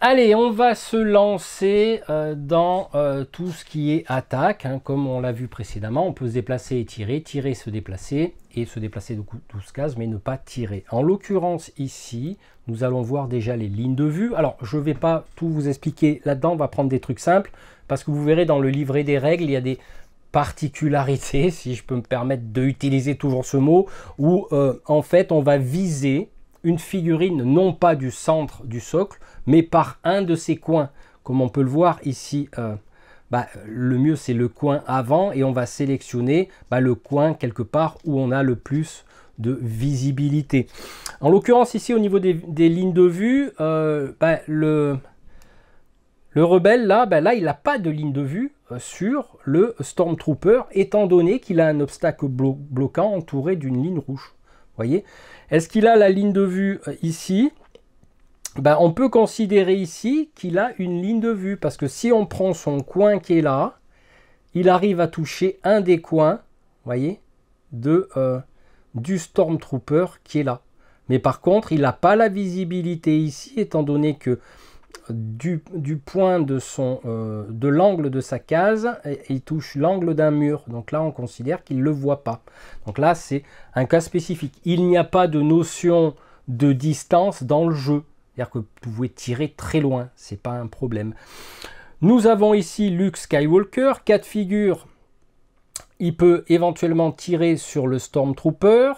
Allez, on va se lancer euh, dans euh, tout ce qui est attaque, hein. comme on l'a vu précédemment. On peut se déplacer et tirer, tirer, se déplacer, et se déplacer de ce cases, mais ne pas tirer. En l'occurrence, ici, nous allons voir déjà les lignes de vue. Alors, je ne vais pas tout vous expliquer là-dedans, on va prendre des trucs simples, parce que vous verrez dans le livret des règles, il y a des particularités, si je peux me permettre d'utiliser toujours ce mot, où euh, en fait, on va viser une figurine non pas du centre du socle, mais par un de ces coins. Comme on peut le voir ici, euh, bah, le mieux c'est le coin avant et on va sélectionner bah, le coin quelque part où on a le plus de visibilité. En l'occurrence ici au niveau des, lignes de vue, euh, bah, le, rebelle là, là il n'a pas de ligne de vue euh, sur le Stormtrooper étant donné qu'il a un obstacle bloquant entouré d'une ligne rouge. Voyez Est-ce qu'il a la ligne de vue ici bah, on peut considérer ici qu'il a une ligne de vue, parce que si on prend son coin qui est là, il arrive à toucher un des coins, voyez, de, euh, du Stormtrooper qui est là. Mais par contre, il n'a pas la visibilité ici, étant donné que euh, du, point de, son, euh, de l'angle de sa case, il touche l'angle d'un mur. Donc là, on considère qu'il ne le voit pas. Donc là, c'est un cas spécifique. Il n'y a pas de notion de distance dans le jeu. C'est-à-dire que vous pouvez tirer très loin, c'est pas un problème. Nous avons ici Luke Skywalker, cas figures. Il peut éventuellement tirer sur le Stormtrooper,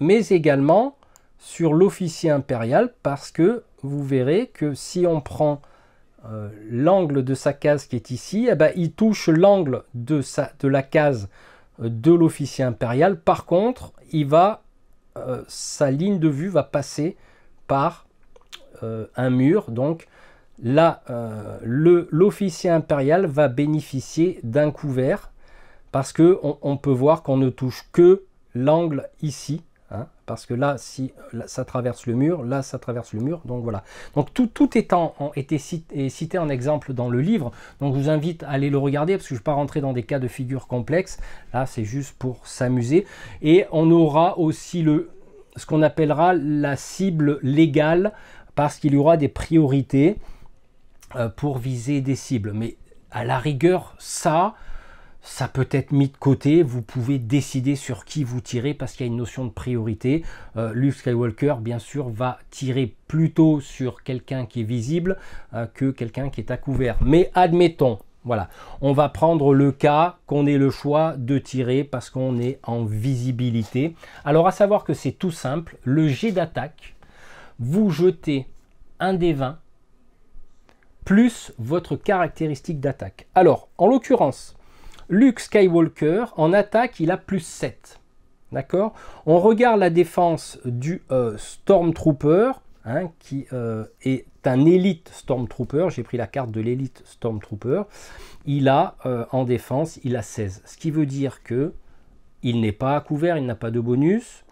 mais également sur l'officier impérial, parce que vous verrez que si on prend euh, l'angle de sa case qui est ici, eh ben, il touche l'angle de, de la case euh, de l'officier impérial. Par contre, il va, euh, sa ligne de vue va passer par euh, un mur. Donc là, euh, le l'officier impérial va bénéficier d'un couvert parce que on, peut voir qu'on ne touche que l'angle ici. Hein, parce que là, si ça traverse le mur, là, ça traverse le mur. Donc voilà. Donc tout, tout est, en, cité, en exemple dans le livre. Donc je vous invite à aller le regarder parce que je ne vais pas rentrer dans des cas de figure complexes. Là, c'est juste pour s'amuser. Et on aura aussi le, ce qu'on appellera la cible légale parce qu'il y aura des priorités euh, pour viser des cibles. Mais à la rigueur, ça, ça peut être mis de côté. Vous pouvez décider sur qui vous tirez parce qu'il y a une notion de priorité. Euh, Luke Skywalker, bien sûr, va tirer plutôt sur quelqu'un qui est visible euh, que quelqu'un qui est à couvert. Mais admettons, voilà, on va prendre le cas qu'on ait le choix de tirer parce qu'on est en visibilité. Alors, à savoir que c'est tout simple. Le jet d'attaque vous jetez un des 20 plus votre caractéristique d'attaque. Alors, en l'occurrence, Luke Skywalker, en attaque, il a plus 7. D'accord On regarde la défense du euh, Stormtrooper, hein, qui euh, est un élite Stormtrooper. J'ai pris la carte de l'élite Stormtrooper. Il a, euh, en défense, il a 16. Ce qui veut dire que il n'est pas à couvert, il n'a pas de bonus.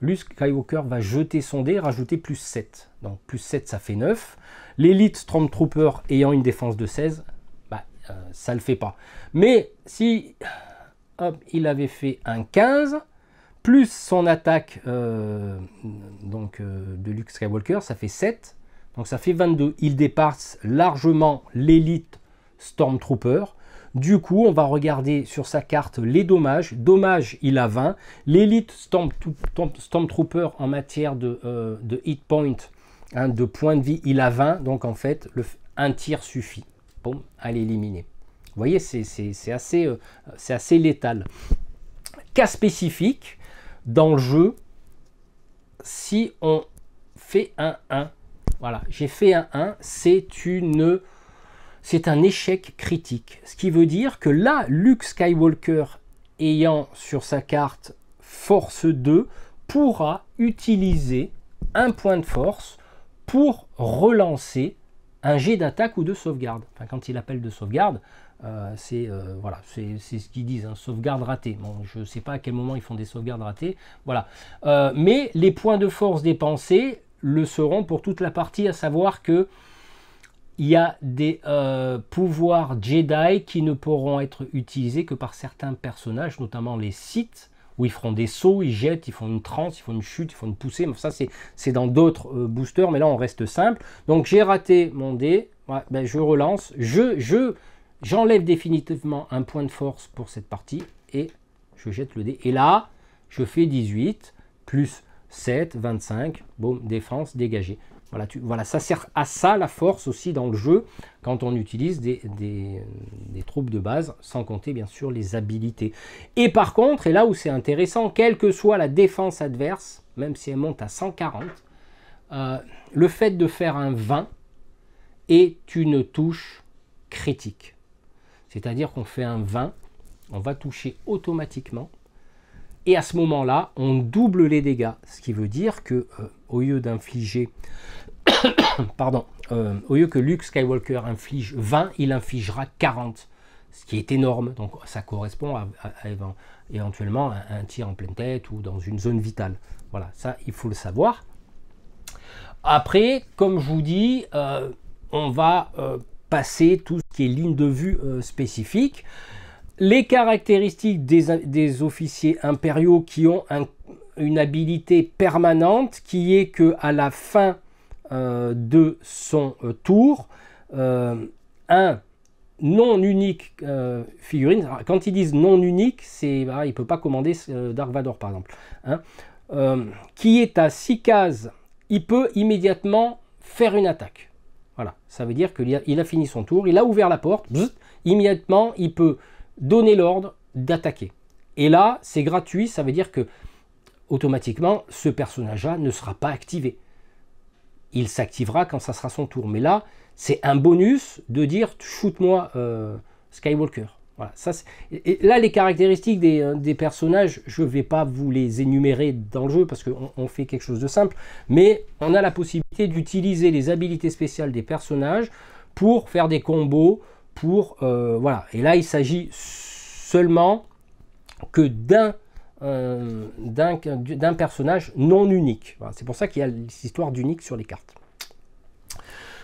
Luke Skywalker va jeter son dé, rajouter plus 7. Donc plus 7, ça fait 9. L'élite Stormtrooper ayant une défense de 16, ça ne ça le fait pas. Mais si il avait fait un 15, plus son attaque euh, donc, euh, de Luke Skywalker, ça fait 7. Donc ça fait 22. Il dépasse largement l'élite Stormtrooper. Du coup, on va regarder sur sa carte les dommages. Dommage, il a 20. L'élite stomp Stormtrooper en matière de, euh, hit point, hein, de points de vie, il a 20. Donc en fait, un tir suffit à l'éliminer. Vous voyez, c'est assez, euh, assez létal. Cas spécifique, dans le jeu, si on fait un 1, voilà, j'ai fait un 1, c'est une c'est un échec critique. Ce qui veut dire que là, Luke Skywalker, ayant sur sa carte Force 2, pourra utiliser un point de force pour relancer un jet d'attaque ou de sauvegarde. Enfin, quand il appelle de sauvegarde, euh, c'est euh, voilà, c'est ce qu'ils disent, un hein, sauvegarde ratée. je ne sais pas à quel moment ils font des sauvegardes ratées. Voilà. Euh, mais les points de force dépensés le seront pour toute la partie, à savoir que il y a des euh, pouvoirs Jedi qui ne pourront être utilisés que par certains personnages, notamment les sites où ils feront des sauts, ils jettent, ils font une transe, ils font une chute, ils font une poussée. ça, c'est dans d'autres euh, boosters, mais là, on reste simple. Donc, j'ai raté mon dé. ben, je relance. Je, je, j'enlève définitivement un point de force pour cette partie et je jette le dé. Et là, je fais 18 plus 7, 25. Boum, défense dégagée. Voilà, voilà, ça sert à ça la force aussi dans le jeu quand on utilise des, troupes de base, sans compter bien sûr les habilités. Et par contre, et là où c'est intéressant, quelle que soit la défense adverse, même si elle monte à 140, euh, le fait de faire un 20 est une touche critique. C'est-à-dire qu'on fait un 20, on va toucher automatiquement, et à ce moment-là, on double les dégâts, ce qui veut dire que... Euh, au lieu d'infliger, pardon, euh, au lieu que Luke Skywalker inflige 20, il infligera 40, ce qui est énorme. Donc ça correspond à, éventuellement un, tir en pleine tête ou dans une zone vitale. Voilà, ça il faut le savoir. Après, comme je vous dis, euh, on va euh, passer tout ce qui est ligne de vue spécifique les caractéristiques des, officiers impériaux qui ont un une habilité permanente qui est que à la fin euh, de son euh, tour, euh, un non unique figurine, quand ils disent non unique, c'est il ne peut pas commander Dark Vador par exemple, hein, qui est à 6 cases, il peut immédiatement faire une attaque. Voilà, ça veut dire que il a fini son tour, il a ouvert la porte, immédiatement il peut donner l'ordre d'attaquer. Et là, c'est gratuit, ça veut dire que automatiquement, ce personnage-là ne sera pas activé. Il s'activera quand ça sera son tour. Mais là, c'est un bonus de dire shoot-moi euh, Skywalker. Voilà, ça et là, les caractéristiques des, euh, personnages, je ne vais pas vous les énumérer dans le jeu parce qu'on fait quelque chose de simple, mais on a la possibilité d'utiliser les habilités spéciales des personnages pour faire des combos, pour... Euh, voilà, et là, il s'agit seulement que d'un euh, d'un personnage non unique. c'est pour ça qu'il y a l'histoire histoire d'unique sur les cartes.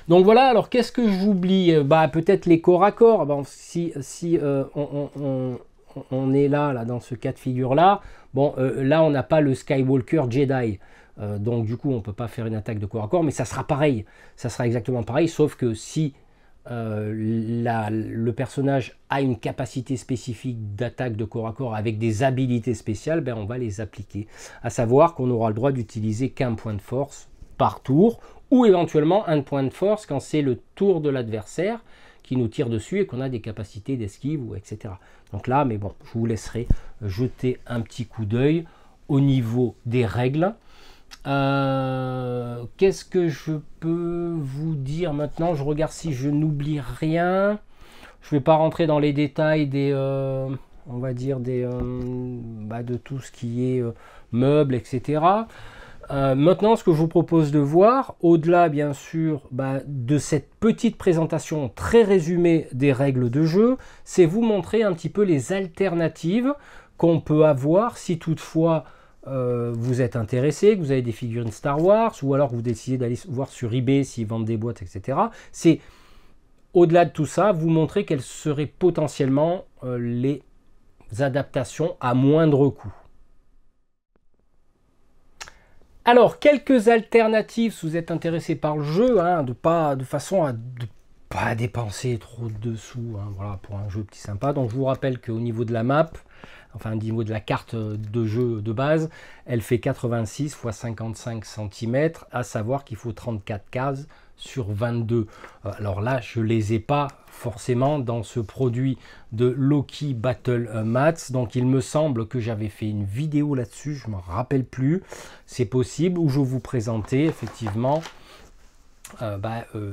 Donc voilà, alors qu'est-ce que j'oublie euh, bah, Peut-être les corps à corps. si si euh, on, est là, là, dans ce cas de figure-là, bon, là, on n'a pas le Skywalker Jedi. donc du coup, on ne peut pas faire une attaque de corps à corps, mais ça sera pareil. Ça sera exactement pareil, sauf que si euh, le personnage a une capacité spécifique d'attaque de corps à corps avec des habilités spéciales, ben on va les appliquer. À savoir qu'on aura le droit d'utiliser qu'un point de force par tour, ou éventuellement un point de force quand c'est le tour de l'adversaire qui nous tire dessus et qu'on a des capacités d'esquive ou etc. Donc là, mais bon, je vous laisserai jeter un petit coup d'œil au niveau des règles. Euh, qu'est-ce que je peux vous dire maintenant Je regarde si je n'oublie rien. Je ne vais pas rentrer dans les détails des, euh, on va dire des, euh, bah, de tout ce qui est meubles, etc. maintenant, ce que je vous propose de voir, au-delà bien sûr bah, de cette petite présentation très résumée des règles de jeu, c'est vous montrer un petit peu les alternatives qu'on peut avoir si toutefois euh, vous êtes intéressé, que vous avez des figurines Star Wars, ou alors que vous décidez d'aller voir sur eBay s'ils vendent des boîtes, etc. C'est au-delà de tout ça, vous montrer quelles seraient potentiellement euh, les adaptations à moindre coût. Alors, quelques alternatives si vous êtes intéressé par le jeu, hein, de, pas, de façon à ne pas dépenser trop de sous hein, pour un jeu petit sympa. Donc, je vous rappelle qu'au niveau de la map, enfin au niveau de la carte de jeu de base, elle fait 86 x 55 cm, à savoir qu'il faut 34 cases sur 22. Euh, alors là, je les ai pas forcément dans ce produit de Loki Battle Mats. Donc il me semble que j'avais fait une vidéo là-dessus, je me rappelle plus. C'est possible où je vous présentais effectivement euh, bah, euh,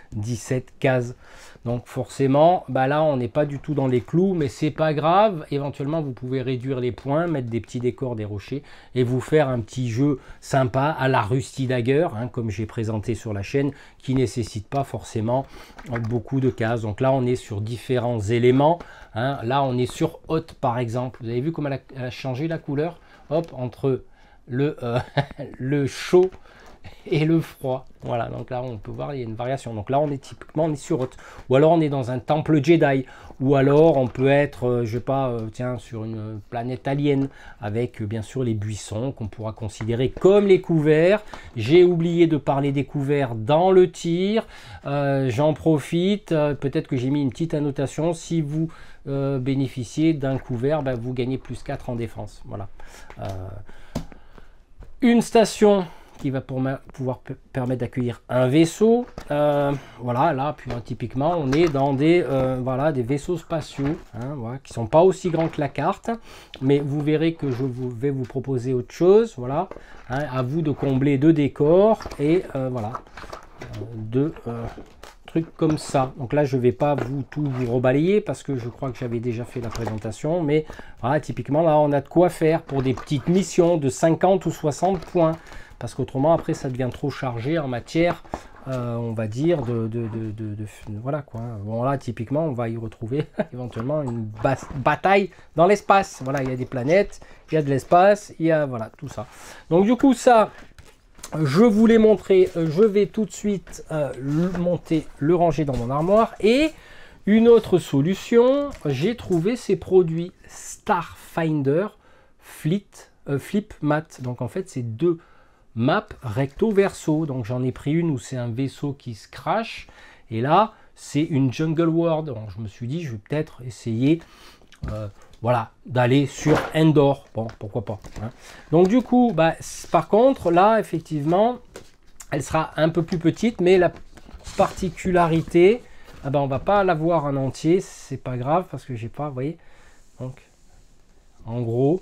17 cases. Donc forcément, bah là on n'est pas du tout dans les clous, mais c'est pas grave. Éventuellement, vous pouvez réduire les points, mettre des petits décors, des rochers, et vous faire un petit jeu sympa à la Rusty Dagger, hein, comme j'ai présenté sur la chaîne, qui nécessite pas forcément beaucoup de cases. Donc là, on est sur différents éléments. Hein. Là, on est sur haute, par exemple. Vous avez vu comment elle a, changé la couleur Hop, entre le, euh, le chaud et le froid. Voilà, donc là on peut voir, il y a une variation. Donc là on est typiquement on est sur autre, Ou alors on est dans un temple Jedi. Ou alors on peut être, euh, je sais pas, euh, tiens, sur une planète alien avec euh, bien sûr les buissons qu'on pourra considérer comme les couverts. J'ai oublié de parler des couverts dans le tir. J'en profite. Peut-être que j'ai mis une petite annotation. Si vous bénéficiez d'un couvert, ben, vous gagnez plus 4 en défense. Voilà. une station qui va pour pouvoir permettre d'accueillir un vaisseau. Euh, voilà, là, puis ben, typiquement, on est dans des, euh, voilà, des vaisseaux spatiaux, hein, voilà, qui sont pas aussi grands que la carte, mais vous verrez que je vais vous proposer autre chose, voilà, hein, à vous de combler deux décors, et euh, voilà, deux trucs comme ça. Donc là, je vais pas vous tout vous rebalayer, parce que je crois que j'avais déjà fait la présentation, mais typiquement, là, on a de quoi faire pour des petites missions de 50 ou 60 points, parce qu'autrement après ça devient trop chargé en matière, euh, on va dire, de, de, Voilà quoi. Bon là typiquement on va y retrouver éventuellement une bataille dans l'espace. Voilà, il y a des planètes, il y a de l'espace, il y a voilà tout ça. Donc du coup ça, je vous l'ai montré, euh, je vais tout de suite euh, monter, le ranger dans mon armoire. Et une autre solution, j'ai trouvé ces produits Starfinder Fleet, Flip Mat. Donc en fait, c'est deux map recto verso. Donc j'en ai pris une où c'est un vaisseau qui se crache. Et là, c'est une jungle world. Donc je me suis dit, je vais peut-être essayer euh, voilà, d'aller sur Endor. Bon, pourquoi pas. Hein. Donc du coup, bah, par contre, là, effectivement, elle sera un peu plus petite. Mais la particularité, ah ben, on va pas la voir en entier. C'est pas grave parce que j'ai pas, vous voyez. Donc, en gros,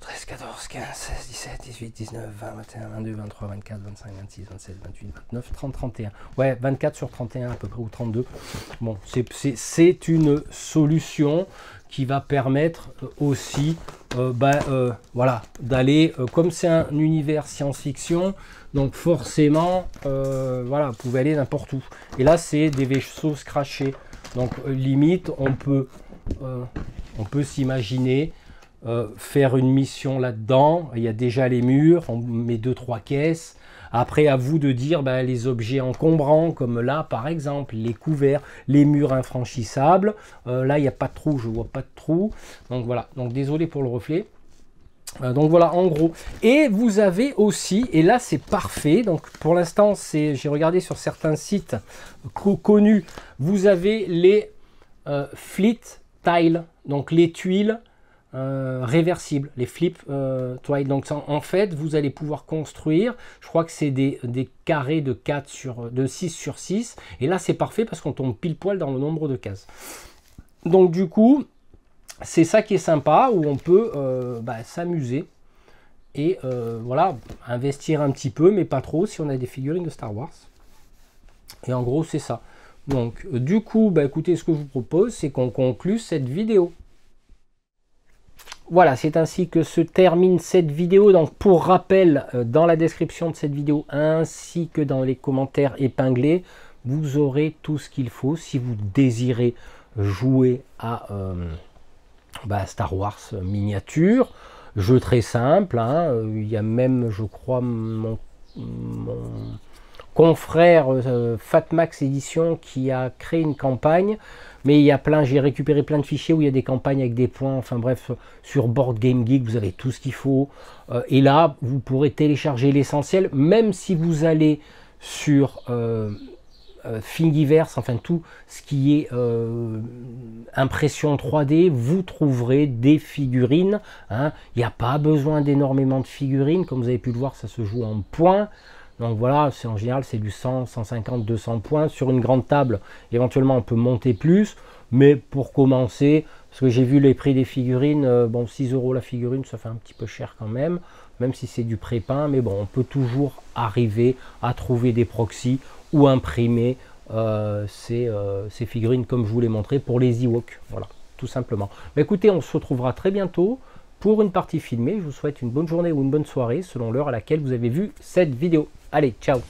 13, 14, 15, 16, 17, 18, 19, 20, 21, 22, 23, 24, 25, 26, 27, 28, 29, 30, 31. Ouais, 24 sur 31 à peu près, ou 32. Bon, c'est une solution qui va permettre euh, aussi euh, bah, euh, voilà, d'aller, comme c'est un univers science-fiction, donc forcément, voilà, vous pouvez aller n'importe où. Et là, c'est des vaisseaux scratchés. Donc limite, on peut, on peut s'imaginer euh, faire une mission là-dedans. Il y a déjà les murs, on met deux trois caisses. Après, à vous de dire ben, les objets encombrants, comme là par exemple, les couverts, les murs infranchissables. Euh, là, il n'y a pas de trou, je vois pas de trou. Donc voilà, donc désolé pour le reflet. Euh, donc voilà en gros et vous avez aussi et là c'est parfait donc pour l'instant c'est j'ai regardé sur certains sites connus vous avez les flit tiles donc les tuiles euh, réversible les flips, euh, donc Donc en fait, vous allez pouvoir construire, je crois que c'est des, carrés de, 4 sur, de 6 sur 6. Et là, c'est parfait parce qu'on tombe pile poil dans le nombre de cases. Donc du coup, c'est ça qui est sympa, où on peut euh, bah, s'amuser et euh, voilà, investir un petit peu, mais pas trop si on a des figurines de Star Wars. Et en gros, c'est ça. Donc, du coup, bah, écoutez, ce que je vous propose, c'est qu'on conclue cette vidéo. Voilà, c'est ainsi que se termine cette vidéo. Donc pour rappel, euh, dans la description de cette vidéo ainsi que dans les commentaires épinglés, vous aurez tout ce qu'il faut si vous désirez jouer à euh, bah, Star Wars miniature. Jeu très simple, hein. euh, il y a même, je crois, mon, confrère Fatmax Edition qui a créé une campagne mais il y a plein, j'ai récupéré plein de fichiers où il y a des campagnes avec des points. Enfin bref, sur Board Game Geek, vous avez tout ce qu'il faut. Euh, et là, vous pourrez télécharger l'essentiel, même si vous allez sur euh, euh Thingiverse, enfin tout ce qui est euh, impression 3D, vous trouverez des figurines. Hein. Il n'y a pas besoin d'énormément de figurines. Comme vous avez pu le voir, ça se joue en points. Donc voilà, c'est en général c'est du 100, 150, 200 points sur une grande table. Éventuellement on peut monter plus, mais pour commencer, parce que j'ai vu les prix des figurines, euh, bon 6 euros la figurine, ça fait un petit peu cher quand même, même si c'est du pré-peint, mais bon on peut toujours arriver à trouver des proxys ou imprimer euh, euh, ces, figurines comme je vous l'ai montré pour les Ewoks, voilà, tout simplement. Mais bah, écoutez, on se retrouvera très bientôt pour une partie filmée. Je vous souhaite une bonne journée ou une bonne soirée selon l'heure à laquelle vous avez vu cette vidéo. Allez, ciao.